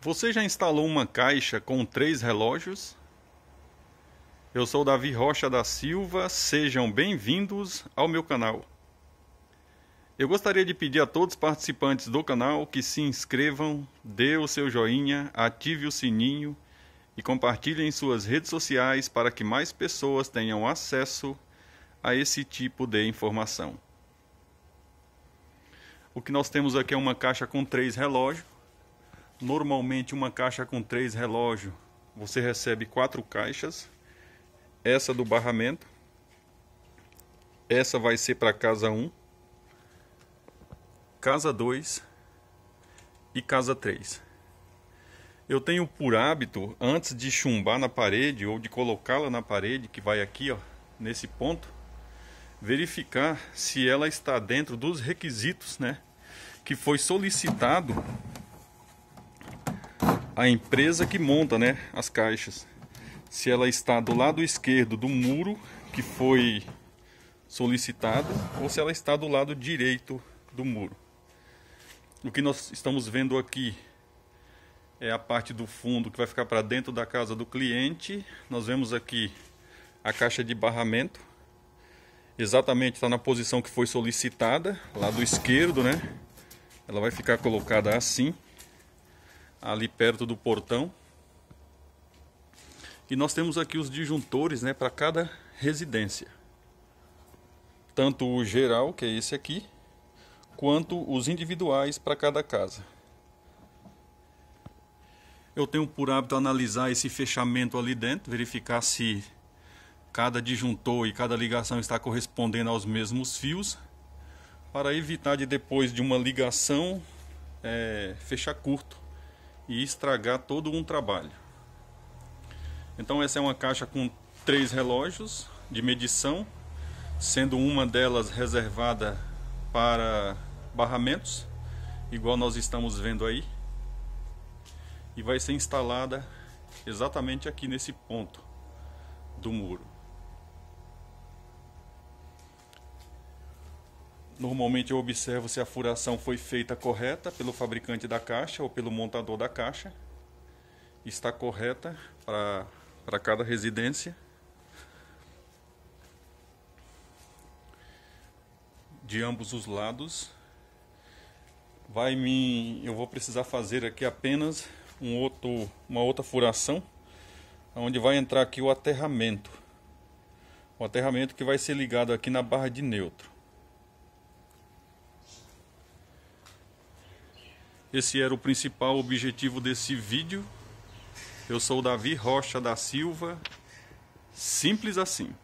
Você já instalou uma caixa com três relógios? Eu sou Davi Rocha da Silva, sejam bem-vindos ao meu canal. Eu gostaria de pedir a todos os participantes do canal que se inscrevam, dê o seu joinha, ative o sininho e compartilhem suas redes sociais para que mais pessoas tenham acesso a esse tipo de informação. O que nós temos aqui é uma caixa com três relógios Normalmente uma caixa com três relógios, você recebe quatro caixas. Essa do barramento. Essa vai ser para casa 1, casa 2 e casa 3. Eu tenho por hábito, antes de chumbar na parede ou de colocá-la na parede, que vai aqui, ó, nesse ponto, verificar se ela está dentro dos requisitos, né, que foi solicitado a empresa que monta né, as caixas. Se ela está do lado esquerdo do muro que foi solicitado ou se ela está do lado direito do muro. O que nós estamos vendo aqui é a parte do fundo que vai ficar para dentro da casa do cliente. Nós vemos aqui a caixa de barramento. Exatamente está na posição que foi solicitada, lado esquerdo, né? Ela vai ficar colocada assim ali perto do portão. E nós temos aqui os disjuntores né, para cada residência. Tanto o geral, que é esse aqui, quanto os individuais para cada casa. Eu tenho por hábito analisar esse fechamento ali dentro, verificar se cada disjuntor e cada ligação está correspondendo aos mesmos fios, para evitar de depois de uma ligação é, fechar curto e estragar todo um trabalho. Então essa é uma caixa com três relógios de medição, sendo uma delas reservada para barramentos, igual nós estamos vendo aí, e vai ser instalada exatamente aqui nesse ponto do muro. Normalmente eu observo se a furação foi feita correta pelo fabricante da caixa ou pelo montador da caixa. Está correta para cada residência. De ambos os lados. Vai me, eu vou precisar fazer aqui apenas um outro, uma outra furação, onde vai entrar aqui o aterramento. O aterramento que vai ser ligado aqui na barra de neutro. Esse era o principal objetivo desse vídeo. Eu sou o Davi Rocha da Silva. Simples assim.